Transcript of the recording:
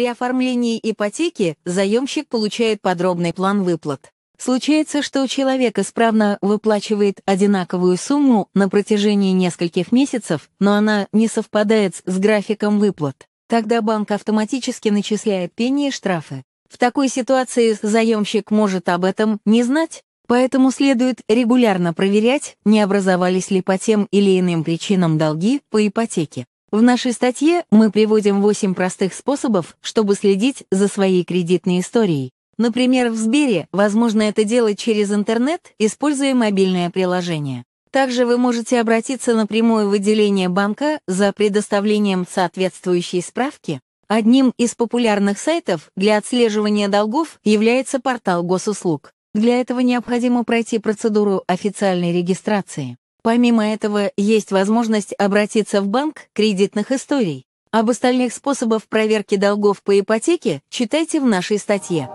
При оформлении ипотеки заемщик получает подробный план выплат. Случается, что человек исправно выплачивает одинаковую сумму на протяжении нескольких месяцев, но она не совпадает с графиком выплат. Тогда банк автоматически начисляет пени и штрафы. В такой ситуации заемщик может об этом не знать, поэтому следует регулярно проверять, не образовались ли по тем или иным причинам долги по ипотеке. В нашей статье мы приводим 8 простых способов, чтобы следить за своей кредитной историей. Например, в Сбере возможно это делать через интернет, используя мобильное приложение. Также вы можете обратиться напрямую в отделение банка за предоставлением соответствующей справки. Одним из популярных сайтов для отслеживания долгов является портал госуслуг. Для этого необходимо пройти процедуру официальной регистрации. Помимо этого, есть возможность обратиться в банк кредитных историй. Об остальных способах проверки долгов по ипотеке читайте в нашей статье.